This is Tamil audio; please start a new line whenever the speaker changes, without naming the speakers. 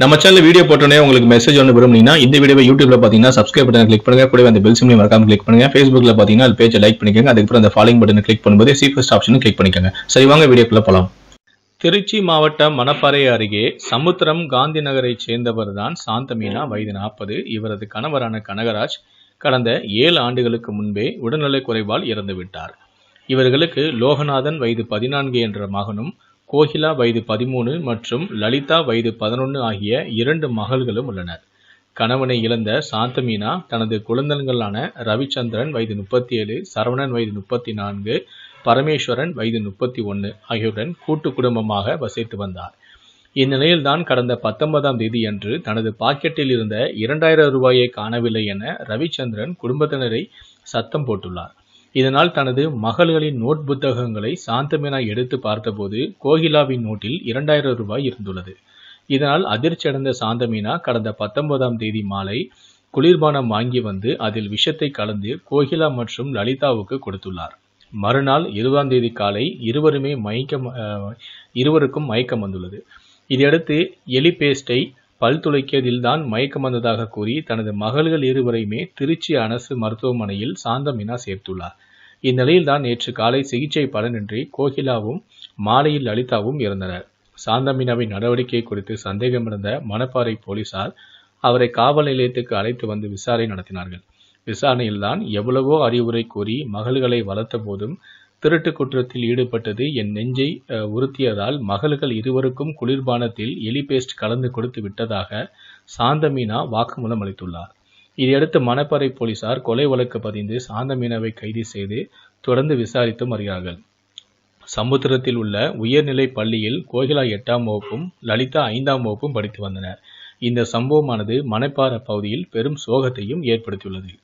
நம்ம சேனல் வீடியோ போட்டோன்னே உங்களுக்கு மெசேஜ் ஒன்று விரும்புனீங்கன்னா இந்த வீடியோ யூடியூப்ல பார்த்தீங்கன்னா சப்ஸ்கிரைப் பட்டன் கிளிக் பண்ணுங்க கூட அந்த பெல் சிம்லையும் மறக்காம கிளிக் பண்ணுங்க ஃபேஸ்புக்ல பார்த்தீங்கன்னா அது பேஜை லைக் பண்ணிக்கோங்க அதுக்கப்புறம் அந்த ஃபாலோயிங் பட்டன் கிளிக் பண்ணும்போது சீஃபஸ்ட் ஆப்ஷனும் கிளிக் பண்ணிக்கோங்க சரி வாங்க வீடியோக்குள்ள போகலாம் திருச்சி மாவட்டம் மணப்பாறை அருகே சமுத்திரம் காந்தி நகரை சேர்ந்தவர் தான் சாந்தமீனா வயது நாற்பது இவரது கணவரான கனகராஜ் கடந்த ஏழு ஆண்டுகளுக்கு முன்பே உடல்நலக் குறைவால் இறந்துவிட்டார் இவர்களுக்கு லோகநாதன் வயது பதினான்கு என்ற மகனும் கோகிலா வயது பதிமூணு மற்றும் லலிதா வயது பதினொன்று ஆகிய இரண்டு மகள்களும் உள்ளனர் கணவனை இழந்த சாந்தமீனா தனது குழந்தன்களான ரவிச்சந்திரன் வயது முப்பத்தி ஏழு சரவணன் வயது முப்பத்தி நான்கு பரமேஸ்வரன் வயது முப்பத்தி ஒன்று ஆகியோருடன் கூட்டு குடும்பமாக வசித்து வந்தார் இந்நிலையில்தான் கடந்த பத்தொன்பதாம் தேதி அன்று தனது பாக்கெட்டில் இருந்த இரண்டாயிரம் ரூபாயை காணவில்லை என ரவிச்சந்திரன் குடும்பத்தினரை சத்தம் போட்டுள்ளார் இதனால் தனது மகள்களின் நோட் புத்தகங்களை சாந்தமேனா எடுத்து பார்த்தபோது கோகிலாவின் நோட்டில் இரண்டாயிரம் ரூபாய் இருந்துள்ளது இதனால் அதிர்ச்சியடைந்த சாந்தமீனா கடந்த பத்தொன்பதாம் தேதி மாலை குளிர்பானம் வாங்கி வந்து அதில் விஷத்தை கலந்து கோகிலா மற்றும் லலிதாவுக்கு கொடுத்துள்ளார் மறுநாள் இருபதாம் தேதி காலை இருவருமே மயக்கம் இருவருக்கும் மயக்கம் வந்துள்ளது இதையடுத்து எலி பேஸ்டை பல் துளைக்கியதில்தான் மயக்கம் வந்ததாக கூறி தனது மகள்கள் இருவரையுமே திருச்சி அரசு மருத்துவமனையில் சாந்தமினா சேர்த்துள்ளார் இந்நிலையில்தான் நேற்று காலை சிகிச்சை பலனின்றி கோகிலாவும் மாலையில் லலிதாவும் இருந்தனர் சாந்தமினாவின் நடவடிக்கை குறித்து இருந்த மணப்பாறை போலீசார் அவரை காவல் நிலையத்துக்கு அழைத்து வந்து விசாரணை நடத்தினார்கள் விசாரணையில்தான் எவ்வளவோ அறிவுரை கூறி மகள்களை வளர்த்த போதும் திருட்டு குற்றத்தில் ஈடுபட்டது என் நெஞ்சை உறுத்தியதால் மகள்கள் இருவருக்கும் குளிர்பானத்தில் எலிபேஸ்ட் கலந்து கொடுத்து விட்டதாக சாந்தமீனா வாக்குமூலம் அளித்துள்ளார் இதையடுத்து மணப்பறை போலீசார் கொலை வழக்கு பதிந்து சாந்தமீனாவை கைது செய்து தொடர்ந்து விசாரித்து வருகிறார்கள் சமுத்திரத்தில் உள்ள உயர்நிலை பள்ளியில் கோகிலா எட்டாம் வகுப்பும் லலிதா ஐந்தாம் வகுப்பும் படித்து வந்தனர் இந்த சம்பவமானது மணப்பாறை பகுதியில் பெரும் சோகத்தையும் ஏற்படுத்தியுள்ளது